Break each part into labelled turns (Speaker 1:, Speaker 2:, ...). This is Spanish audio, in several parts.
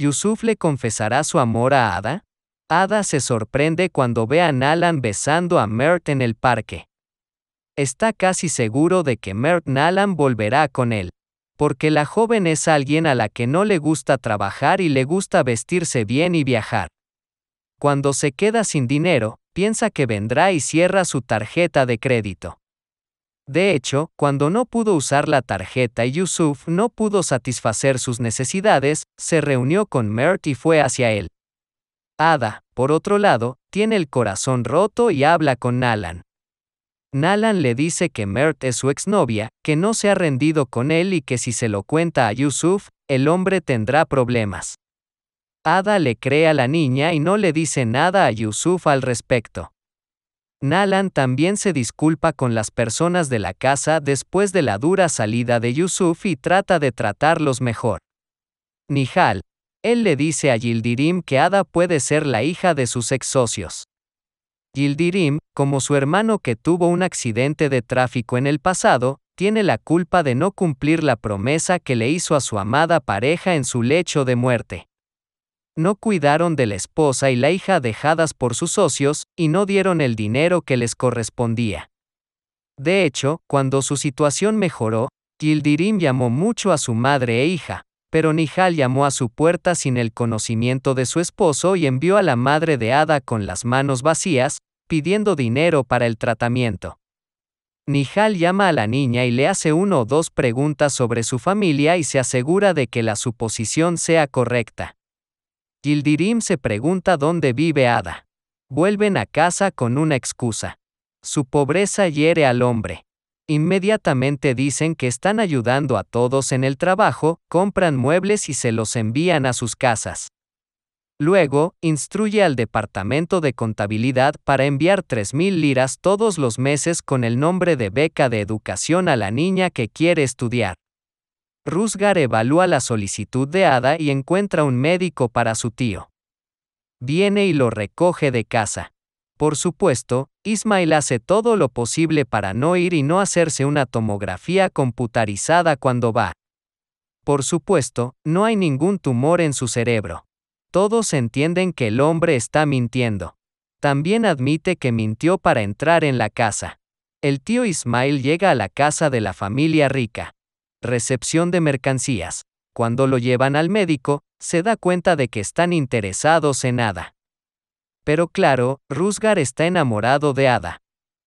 Speaker 1: ¿Yusuf le confesará su amor a Ada? Ada se sorprende cuando ve a Nalan besando a Mert en el parque. Está casi seguro de que Mert Nalan volverá con él, porque la joven es alguien a la que no le gusta trabajar y le gusta vestirse bien y viajar. Cuando se queda sin dinero, piensa que vendrá y cierra su tarjeta de crédito. De hecho, cuando no pudo usar la tarjeta y Yusuf no pudo satisfacer sus necesidades, se reunió con Mert y fue hacia él. Ada, por otro lado, tiene el corazón roto y habla con Nalan. Nalan le dice que Mert es su exnovia, que no se ha rendido con él y que si se lo cuenta a Yusuf, el hombre tendrá problemas. Ada le cree a la niña y no le dice nada a Yusuf al respecto. Nalan también se disculpa con las personas de la casa después de la dura salida de Yusuf y trata de tratarlos mejor. Nihal, él le dice a Yildirim que Ada puede ser la hija de sus ex socios. Yildirim, como su hermano que tuvo un accidente de tráfico en el pasado, tiene la culpa de no cumplir la promesa que le hizo a su amada pareja en su lecho de muerte no cuidaron de la esposa y la hija dejadas por sus socios, y no dieron el dinero que les correspondía. De hecho, cuando su situación mejoró, Gildirim llamó mucho a su madre e hija, pero Nihal llamó a su puerta sin el conocimiento de su esposo y envió a la madre de Ada con las manos vacías, pidiendo dinero para el tratamiento. Nihal llama a la niña y le hace uno o dos preguntas sobre su familia y se asegura de que la suposición sea correcta. Gildirim se pregunta dónde vive Ada. Vuelven a casa con una excusa. Su pobreza hiere al hombre. Inmediatamente dicen que están ayudando a todos en el trabajo, compran muebles y se los envían a sus casas. Luego, instruye al departamento de contabilidad para enviar 3.000 liras todos los meses con el nombre de beca de educación a la niña que quiere estudiar. Rusgar evalúa la solicitud de Ada y encuentra un médico para su tío. Viene y lo recoge de casa. Por supuesto, Ismail hace todo lo posible para no ir y no hacerse una tomografía computarizada cuando va. Por supuesto, no hay ningún tumor en su cerebro. Todos entienden que el hombre está mintiendo. También admite que mintió para entrar en la casa. El tío Ismail llega a la casa de la familia rica. Recepción de mercancías. Cuando lo llevan al médico, se da cuenta de que están interesados en Ada. Pero claro, Rusgar está enamorado de Ada.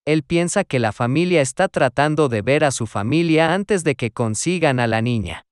Speaker 1: Él piensa que la familia está tratando de ver a su familia antes de que consigan a la niña.